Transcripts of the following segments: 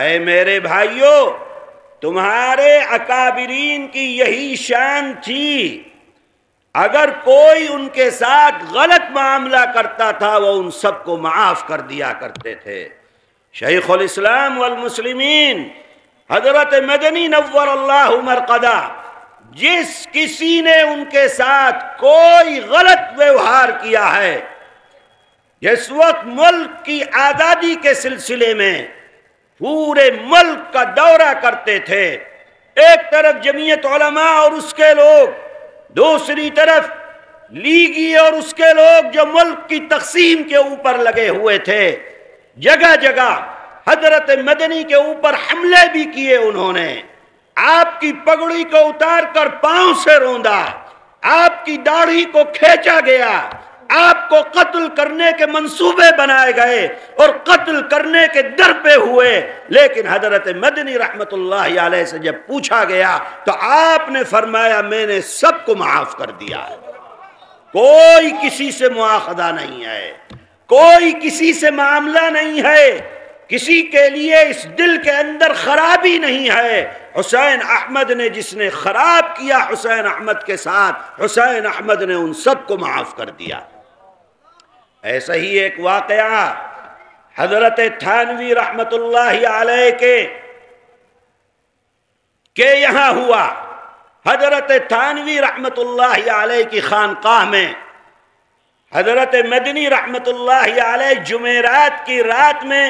اے میرے بھائیوں تمہارے اکابرین کی یہی شان تھی اگر کوئی ان کے ساتھ غلط معاملہ کرتا تھا وہ ان سب کو معاف کر دیا کرتے تھے شیخ الاسلام والمسلمین حضرت مدنی نور اللہ مرقدہ جس کسی نے ان کے ساتھ کوئی غلط ویوہار کیا ہے اس وقت ملک کی آزادی کے سلسلے میں پورے ملک کا دورہ کرتے تھے ایک طرف جمعیت علماء اور اس اس کے کے لوگ لوگ دوسری طرف لیگی اور جو ملک کی تقسیم کے اوپر لگے ہوئے تھے جگہ جگہ حضرت مدنی کے اوپر حملے بھی کیے انہوں نے آپ کی پگڑی کو اتار کر پاؤں سے روندا آپ کی داڑھی کو کھینچا گیا آپ کو قتل کرنے کے منصوبے بنائے گئے اور قتل کرنے کے در پہ ہوئے لیکن حضرت مدنی رحمت اللہ علیہ سے جب پوچھا گیا تو آپ نے فرمایا میں نے سب کو معاف کر دیا ہے کوئی کسی سے معاخدہ نہیں ہے کوئی کسی سے معاملہ نہیں ہے کسی کے لیے اس دل کے اندر خرابی نہیں ہے حسین احمد نے جس نے خراب کیا حسین احمد کے ساتھ حسین احمد نے ان سب کو معاف کر دیا ایسا ہی ایک واقعہ حضرت تھانوی رحمت اللہ علیہ کے کہ یہاں ہوا حضرت تھانوی رحمت اللہ علیہ کی خانقاہ میں حضرت مدنی رحمت اللہ علیہ جمعرات کی رات میں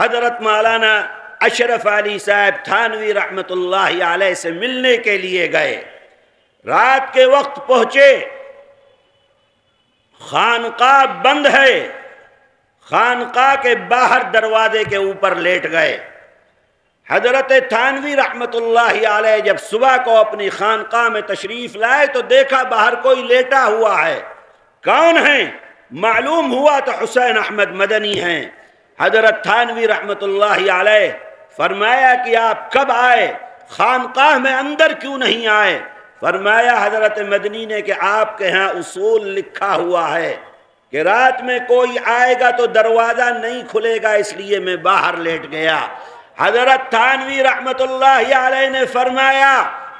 حضرت مولانا اشرف علی صاحب تھانوی رحمت اللہ علیہ سے ملنے کے لیے گئے رات کے وقت پہنچے خانقاہ بند ہے خانقاہ کے باہر دروازے کے اوپر لیٹ گئے حضرت تھانوی رحمت اللہ علیہ جب صبح کو اپنی خانقاہ میں تشریف لائے تو دیکھا باہر کوئی لیٹا ہوا ہے کون ہیں معلوم ہوا تو حسین احمد مدنی ہیں حضرت تھانوی رحمت اللہ علیہ فرمایا کہ آپ کب آئے خانقاہ میں اندر کیوں نہیں آئے فرمایا حضرت مدنی نے کہ آپ کے ہاں اصول لکھا ہوا ہے کہ رات میں کوئی آئے گا تو دروازہ نہیں کھلے گا اس لیے میں باہر لیٹ گیا حضرت رحمت اللہ علیہ نے فرمایا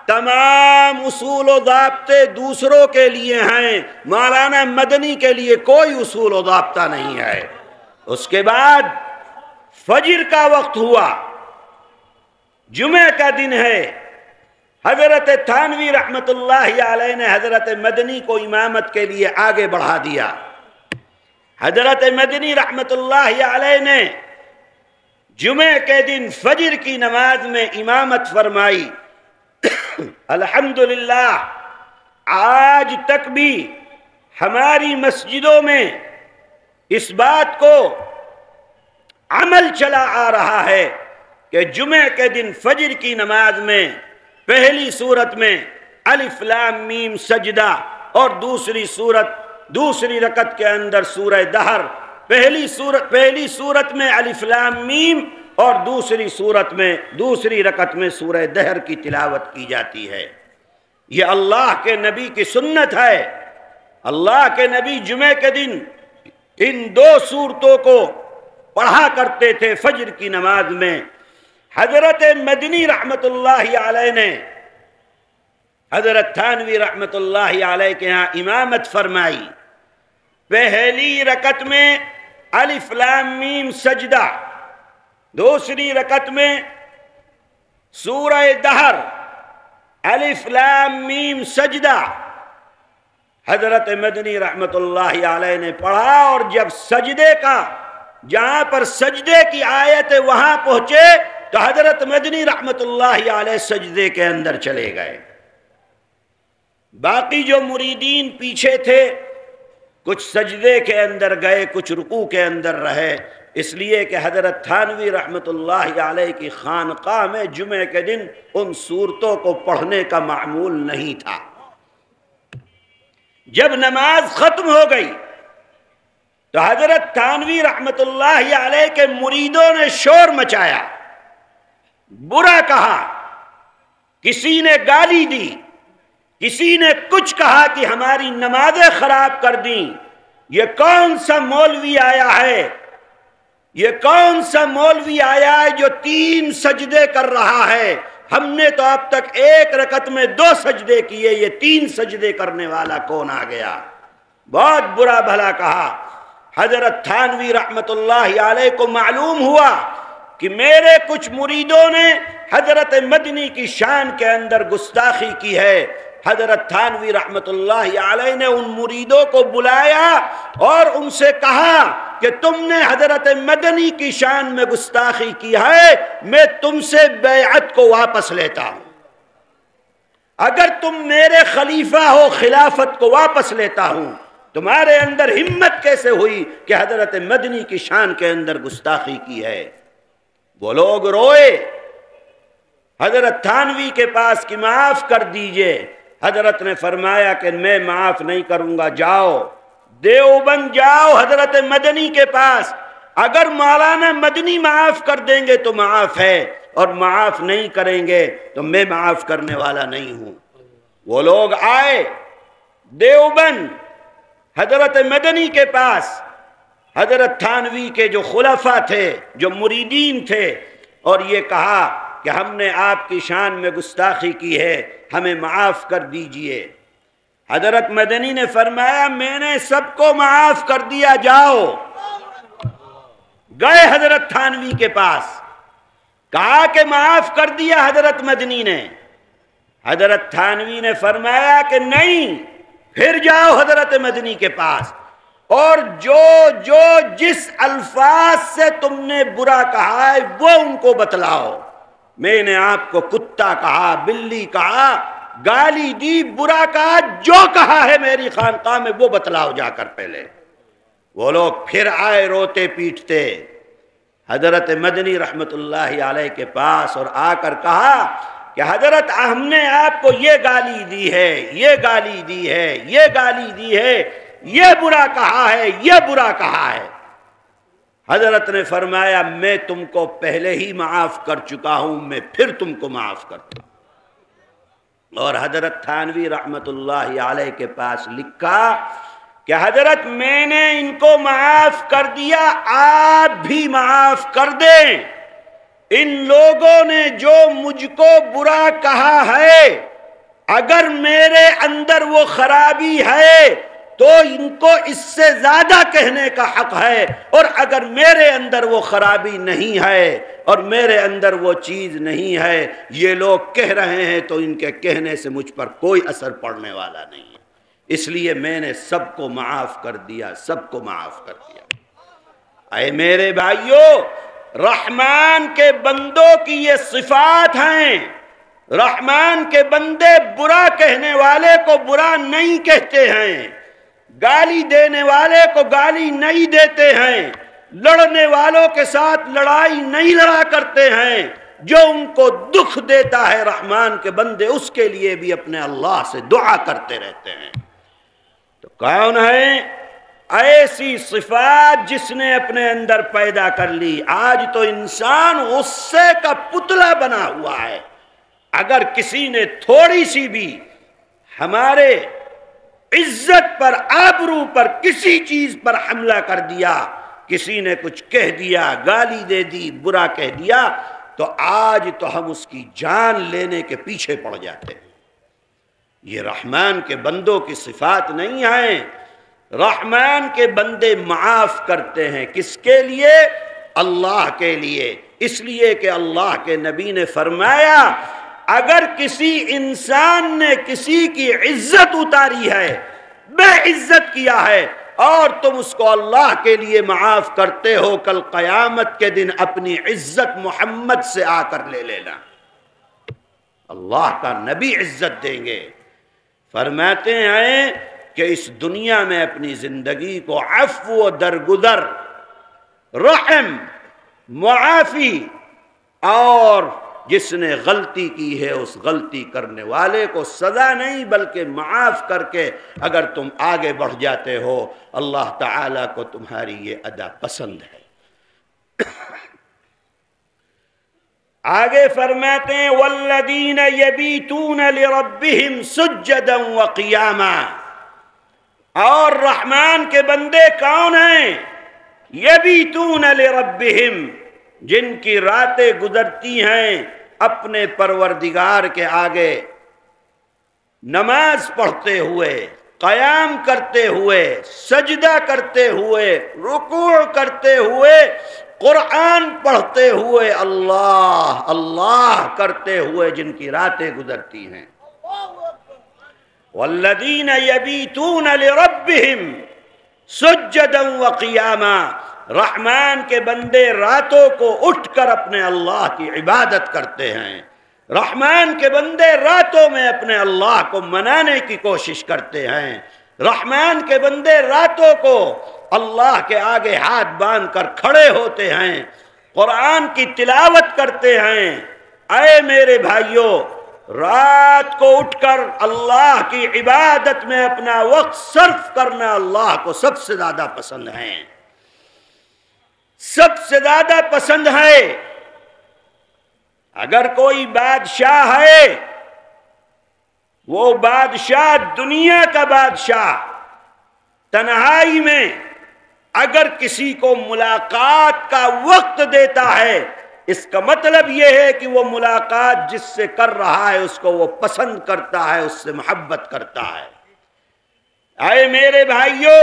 تمام اصول و ضابطے دوسروں کے لیے ہیں مولانا مدنی کے لیے کوئی اصول و ضابطہ نہیں ہے اس کے بعد فجر کا وقت ہوا جمعہ کا دن ہے حضرت تھانوی رحمت اللہ علیہ نے حضرت مدنی کو امامت کے لیے آگے بڑھا دیا حضرت مدنی رحمت اللہ علیہ نے جمعہ کے دن فجر کی نماز میں امامت فرمائی الحمدللہ آج تک بھی ہماری مسجدوں میں اس بات کو عمل چلا آ رہا ہے کہ جمعہ کے دن فجر کی نماز میں پہلی صورت میں الف لام میم سجدہ اور دوسری صورت دوسری رکت کے اندر سورہ دہر پہلی صورت پہلی صورت میں الف لام میم اور دوسری صورت میں دوسری رکت میں سورہ دہر کی تلاوت کی جاتی ہے یہ اللہ کے نبی کی سنت ہے اللہ کے نبی جمعے کے دن ان دو صورتوں کو پڑھا کرتے تھے فجر کی نماز میں حضرت مدنی رحمت اللہ علیہ نے حضرت تھانوی رحمت اللہ علیہ کے ہاں امامت فرمائی پہلی رکت میں لام میم سجدہ دوسری رکت میں سورہ دہر الف لام میم سجدہ حضرت مدنی رحمت اللہ علیہ نے پڑھا اور جب سجدے کا جہاں پر سجدے کی آیت وہاں پہنچے تو حضرت مدنی رحمت اللہ علیہ سجدے کے اندر چلے گئے باقی جو مریدین پیچھے تھے کچھ سجدے کے اندر گئے کچھ رکو کے اندر رہے اس لیے کہ حضرت تھانوی رحمت اللہ علیہ کی خانقاہ میں جمعے کے دن ان صورتوں کو پڑھنے کا معمول نہیں تھا جب نماز ختم ہو گئی تو حضرت رحمت اللہ علیہ کے مریدوں نے شور مچایا برا کہا کسی نے گالی دی کسی نے کچھ کہا کہ ہماری نمازیں خراب کر دیں یہ کون سا مولوی آیا ہے یہ کون سا مولوی آیا ہے جو تین سجدے کر رہا ہے ہم نے تو اب تک ایک رکت میں دو سجدے کیے یہ تین سجدے کرنے والا کون آ گیا بہت برا بھلا کہا حضرت تھانوی رحمت اللہ علیہ کو معلوم ہوا کہ میرے کچھ مریدوں نے حضرت مدنی کی شان کے اندر گستاخی کی ہے حضرت تھانوی رحمت اللہ علیہ نے ان مریدوں کو بلایا اور ان سے کہا کہ تم نے حضرت مدنی کی شان میں گستاخی کی ہے میں تم سے بیعت کو واپس لیتا ہوں اگر تم میرے خلیفہ ہو خلافت کو واپس لیتا ہوں تمہارے اندر ہمت کیسے ہوئی کہ حضرت مدنی کی شان کے اندر گستاخی کی ہے وہ لوگ روئے حضرت تھانوی کے پاس کہ معاف کر دیجئے حضرت نے فرمایا کہ میں معاف نہیں کروں گا جاؤ دیوبند جاؤ حضرت مدنی کے پاس اگر مولانا مدنی معاف کر دیں گے تو معاف ہے اور معاف نہیں کریں گے تو میں معاف کرنے والا نہیں ہوں وہ لوگ آئے دیوبند حضرت مدنی کے پاس حضرت تھانوی کے جو خلفہ تھے جو مریدین تھے اور یہ کہا کہ ہم نے آپ کی شان میں گستاخی کی ہے ہمیں معاف کر دیجئے حضرت مدنی نے فرمایا میں نے سب کو معاف کر دیا جاؤ گئے حضرت تھانوی کے پاس کہا کہ معاف کر دیا حضرت مدنی نے حضرت تھانوی نے فرمایا کہ نہیں پھر جاؤ حضرت مدنی کے پاس اور جو جو جس الفاظ سے تم نے برا کہا ہے وہ ان کو بتلاؤ میں نے آپ کو کتا کہا بلی کہا گالی دی برا کہا جو کہا ہے میری خانقاہ میں وہ بتلاؤ جا کر پہلے وہ لوگ پھر آئے روتے پیٹتے حضرت مدنی رحمت اللہ علیہ کے پاس اور آ کر کہا کہ حضرت ہم نے آپ کو یہ گالی دی ہے یہ گالی دی ہے یہ گالی دی ہے یہ برا کہا ہے یہ برا کہا ہے حضرت نے فرمایا میں تم کو پہلے ہی معاف کر چکا ہوں میں پھر تم کو معاف کرتا اور حضرت تھانوی رحمت اللہ علیہ کے پاس لکھا کہ حضرت میں نے ان کو معاف کر دیا آپ بھی معاف کر دیں ان لوگوں نے جو مجھ کو برا کہا ہے اگر میرے اندر وہ خرابی ہے تو ان کو اس سے زیادہ کہنے کا حق ہے اور اگر میرے اندر وہ خرابی نہیں ہے اور میرے اندر وہ چیز نہیں ہے یہ لوگ کہہ رہے ہیں تو ان کے کہنے سے مجھ پر کوئی اثر پڑنے والا نہیں ہے اس لیے میں نے سب کو معاف کر دیا سب کو معاف کر دیا اے میرے بھائیوں رحمان کے بندوں کی یہ صفات ہیں رحمان کے بندے برا کہنے والے کو برا نہیں کہتے ہیں گالی دینے والے کو گالی نہیں دیتے ہیں لڑنے والوں کے ساتھ لڑائی نہیں لڑا کرتے ہیں جو ان کو دکھ دیتا ہے رحمان کے بندے اس کے لیے بھی اپنے اللہ سے دعا کرتے رہتے ہیں تو کون ہے ایسی صفات جس نے اپنے اندر پیدا کر لی آج تو انسان غصے کا پتلا بنا ہوا ہے اگر کسی نے تھوڑی سی بھی ہمارے عزت پر آبرو پر کسی چیز پر حملہ کر دیا کسی نے کچھ کہہ دیا گالی دے دی برا کہہ دیا تو آج تو ہم اس کی جان لینے کے پیچھے پڑ جاتے ہیں یہ رحمان کے بندوں کی صفات نہیں ہیں رحمان کے بندے معاف کرتے ہیں کس کے لیے اللہ کے لیے اس لیے کہ اللہ کے نبی نے فرمایا اگر کسی انسان نے کسی کی عزت اتاری ہے بے عزت کیا ہے اور تم اس کو اللہ کے لیے معاف کرتے ہو کل قیامت کے دن اپنی عزت محمد سے آ کر لے لینا اللہ کا نبی عزت دیں گے فرماتے ہیں کہ اس دنیا میں اپنی زندگی کو عفو و درگزر رحم معافی اور جس نے غلطی کی ہے اس غلطی کرنے والے کو سزا نہیں بلکہ معاف کر کے اگر تم آگے بڑھ جاتے ہو اللہ تعالیٰ کو تمہاری یہ ادا پسند ہے آگے فرماتے ہیں یبیتون الرب سجدا وقیاما اور رحمان کے بندے کون ہیں یبیتون بھی جن کی راتیں گزرتی ہیں اپنے پروردگار کے آگے نماز پڑھتے ہوئے قیام کرتے ہوئے سجدہ کرتے ہوئے رکوع کرتے ہوئے قرآن پڑھتے ہوئے اللہ اللہ کرتے ہوئے جن کی راتیں گزرتی ہیں رحمان کے بندے راتوں کو اٹھ کر اپنے اللہ کی عبادت کرتے ہیں رحمان کے بندے راتوں میں اپنے اللہ کو منانے کی کوشش کرتے ہیں رحمان کے بندے راتوں کو اللہ کے آگے ہاتھ باندھ کر کھڑے ہوتے ہیں قرآن کی تلاوت کرتے ہیں اے میرے بھائیوں رات کو اٹھ کر اللہ کی عبادت میں اپنا وقت صرف کرنا اللہ کو سب سے زیادہ پسند ہیں سب سے زیادہ پسند ہے اگر کوئی بادشاہ ہے وہ بادشاہ دنیا کا بادشاہ تنہائی میں اگر کسی کو ملاقات کا وقت دیتا ہے اس کا مطلب یہ ہے کہ وہ ملاقات جس سے کر رہا ہے اس کو وہ پسند کرتا ہے اس سے محبت کرتا ہے آئے میرے بھائیوں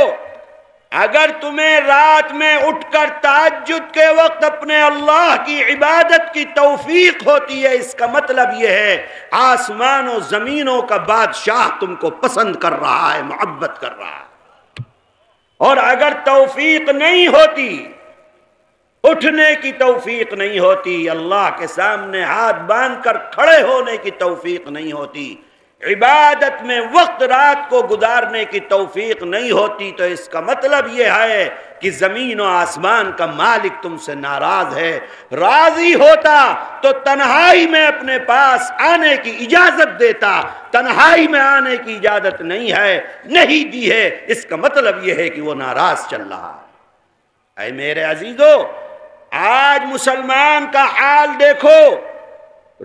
اگر تمہیں رات میں اٹھ کر تاجد کے وقت اپنے اللہ کی عبادت کی توفیق ہوتی ہے اس کا مطلب یہ ہے آسمان و زمینوں کا بادشاہ تم کو پسند کر رہا ہے محبت کر رہا ہے اور اگر توفیق نہیں ہوتی اٹھنے کی توفیق نہیں ہوتی اللہ کے سامنے ہاتھ باندھ کر کھڑے ہونے کی توفیق نہیں ہوتی عبادت میں وقت رات کو گزارنے کی توفیق نہیں ہوتی تو اس کا مطلب یہ ہے کہ زمین و آسمان کا مالک تم سے ناراض ہے راضی ہوتا تو تنہائی میں اپنے پاس آنے کی اجازت دیتا تنہائی میں آنے کی اجازت نہیں ہے نہیں دی ہے اس کا مطلب یہ ہے کہ وہ ناراض چل رہا اے میرے عزیزو آج مسلمان کا حال دیکھو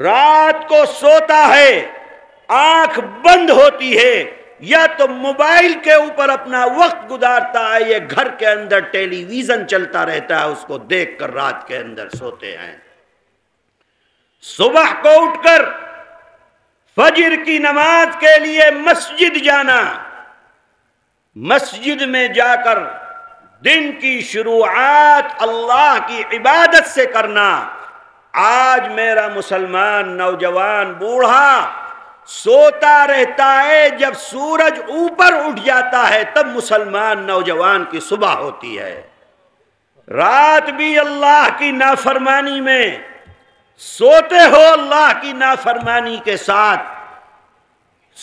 رات کو سوتا ہے آنکھ بند ہوتی ہے یا تو موبائل کے اوپر اپنا وقت گزارتا ہے یا گھر کے اندر ٹیلی ویژن چلتا رہتا ہے اس کو دیکھ کر رات کے اندر سوتے ہیں صبح کو اٹھ کر فجر کی نماز کے لیے مسجد جانا مسجد میں جا کر دن کی شروعات اللہ کی عبادت سے کرنا آج میرا مسلمان نوجوان بوڑھا سوتا رہتا ہے جب سورج اوپر اٹھ جاتا ہے تب مسلمان نوجوان کی صبح ہوتی ہے رات بھی اللہ کی نافرمانی میں سوتے ہو اللہ کی نافرمانی کے ساتھ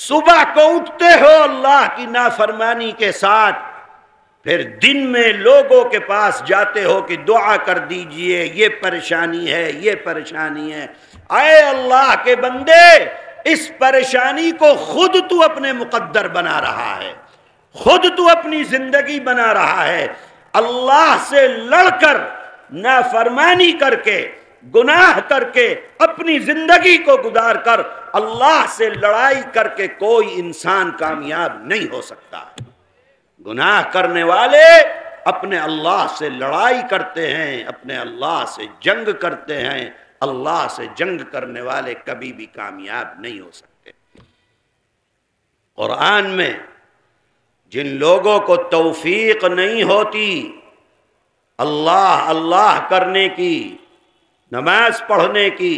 صبح کو اٹھتے ہو اللہ کی نافرمانی کے ساتھ پھر دن میں لوگوں کے پاس جاتے ہو کہ دعا کر دیجئے یہ پریشانی ہے یہ پریشانی ہے اے اللہ کے بندے اس پریشانی کو خود تو اپنے مقدر بنا رہا ہے خود تو اپنی زندگی بنا رہا ہے اللہ سے لڑ کر نافرمانی کر کے گناہ کر کے اپنی زندگی کو گزار کر اللہ سے لڑائی کر کے کوئی انسان کامیاب نہیں ہو سکتا گناہ کرنے والے اپنے اللہ سے لڑائی کرتے ہیں اپنے اللہ سے جنگ کرتے ہیں اللہ سے جنگ کرنے والے کبھی بھی کامیاب نہیں ہو سکتے قرآن میں جن لوگوں کو توفیق نہیں ہوتی اللہ اللہ کرنے کی نماز پڑھنے کی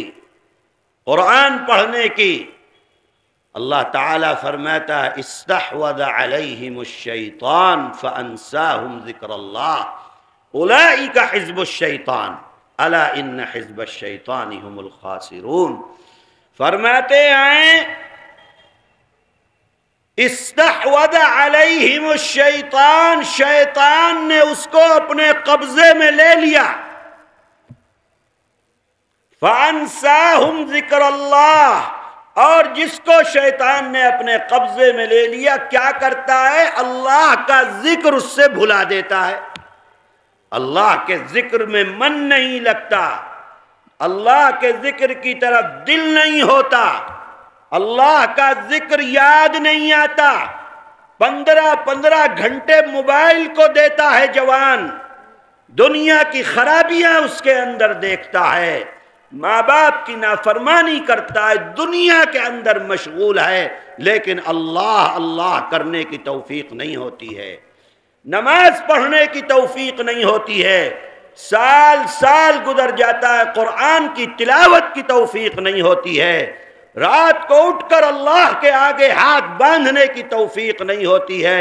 قرآن پڑھنے کی اللہ تعالیٰ فرماتا استحوذ علیہم الشیطان فانساہم ذکر اللہ حزب الشیطان ان الشیطان شیطان الخاسرون فرماتے ہیں علیہم الشیطان شیطان نے اس کو اپنے قبضے میں لے لیا فانساہم ذکر اللہ اور جس کو شیطان نے اپنے قبضے میں لے لیا کیا کرتا ہے اللہ کا ذکر اس سے بھلا دیتا ہے اللہ کے ذکر میں من نہیں لگتا اللہ کے ذکر کی طرف دل نہیں ہوتا اللہ کا ذکر یاد نہیں آتا پندرہ پندرہ گھنٹے موبائل کو دیتا ہے جوان دنیا کی خرابیاں اس کے اندر دیکھتا ہے ماں باپ کی نافرمانی کرتا ہے دنیا کے اندر مشغول ہے لیکن اللہ اللہ کرنے کی توفیق نہیں ہوتی ہے نماز پڑھنے کی توفیق نہیں ہوتی ہے سال سال گزر جاتا ہے قرآن کی تلاوت کی توفیق نہیں ہوتی ہے رات کو اٹھ کر اللہ کے آگے ہاتھ باندھنے کی توفیق نہیں ہوتی ہے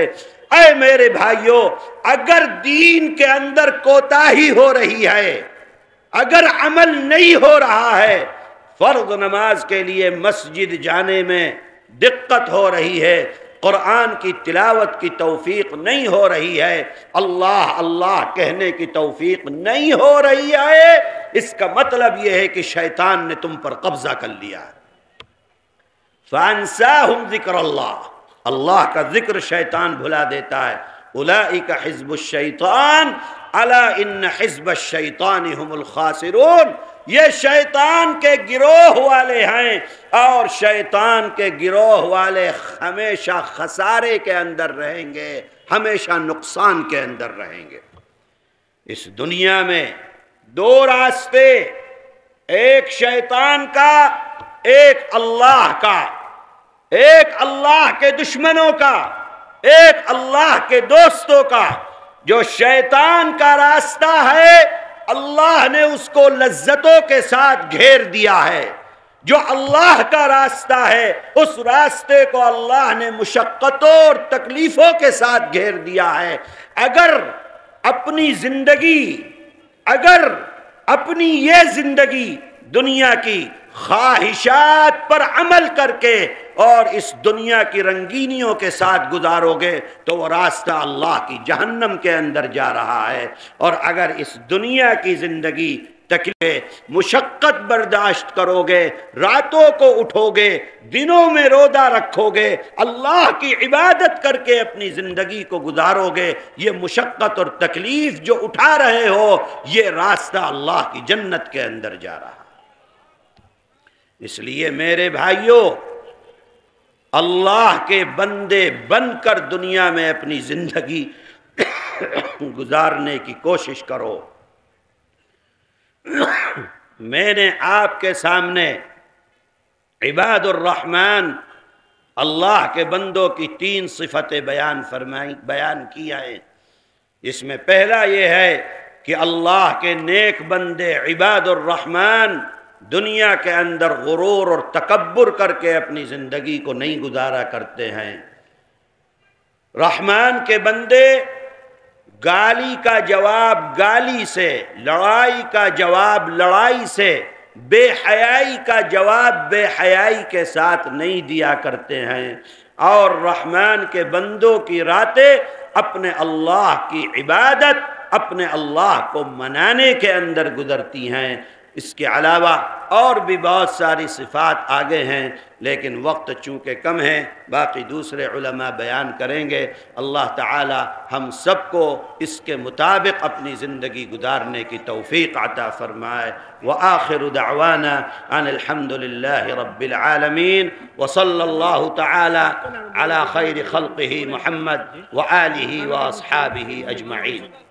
اے میرے بھائیوں اگر دین کے اندر کوتاہی ہو رہی ہے اگر عمل نہیں ہو رہا ہے فرض نماز کے لیے مسجد جانے میں دقت ہو رہی ہے قرآن کی تلاوت کی توفیق نہیں ہو رہی ہے اللہ اللہ کہنے کی توفیق نہیں ہو رہی ہے اس کا مطلب یہ ہے کہ شیطان نے تم پر قبضہ کر لیا ذکر اللہ اللہ کا ذکر شیطان بھلا دیتا ہے اولا حزب الشیطان ان حزب الشیطان ہم الخاسرون یہ شیطان کے گروہ والے ہیں اور شیطان کے گروہ والے ہمیشہ خسارے کے اندر رہیں گے ہمیشہ نقصان کے اندر رہیں گے اس دنیا میں دو راستے ایک شیطان کا ایک اللہ کا ایک اللہ کے دشمنوں کا ایک اللہ کے دوستوں کا جو شیطان کا راستہ ہے اللہ نے اس کو لذتوں کے ساتھ گھیر دیا ہے جو اللہ کا راستہ ہے اس راستے کو اللہ نے مشقتوں اور تکلیفوں کے ساتھ گھیر دیا ہے اگر اپنی زندگی اگر اپنی یہ زندگی دنیا کی خواہشات پر عمل کر کے اور اس دنیا کی رنگینیوں کے ساتھ گزارو گے تو وہ راستہ اللہ کی جہنم کے اندر جا رہا ہے اور اگر اس دنیا کی زندگی تکلے مشقت برداشت کرو گے راتوں کو اٹھو گے دنوں میں رودا رکھو گے اللہ کی عبادت کر کے اپنی زندگی کو گزارو گے یہ مشقت اور تکلیف جو اٹھا رہے ہو یہ راستہ اللہ کی جنت کے اندر جا رہا ہے اس لیے میرے بھائیوں اللہ کے بندے بن کر دنیا میں اپنی زندگی گزارنے کی کوشش کرو میں نے آپ کے سامنے عباد الرحمن اللہ کے بندوں کی تین صفت بیان فرمائی بیان کیا ہے اس میں پہلا یہ ہے کہ اللہ کے نیک بندے عباد الرحمن دنیا کے اندر غرور اور تکبر کر کے اپنی زندگی کو نہیں گزارا کرتے ہیں رحمان کے بندے گالی کا جواب گالی سے لڑائی کا جواب لڑائی سے بے حیائی کا جواب بے حیائی کے ساتھ نہیں دیا کرتے ہیں اور رحمان کے بندوں کی راتیں اپنے اللہ کی عبادت اپنے اللہ کو منانے کے اندر گزرتی ہیں اس کے علاوہ اور بھی بہت ساری صفات آگے ہیں لیکن وقت چونکہ کم ہیں باقی دوسرے علماء بیان کریں گے اللہ تعالی ہم سب کو اس کے مطابق اپنی زندگی گزارنے کی توفیق عطا فرمائے وآخر دعوانا عن الحمدللہ رب العالمین وصل اللہ تعالی علی علی خیر خلقه محمد وآلہ واصحابہ اجمعین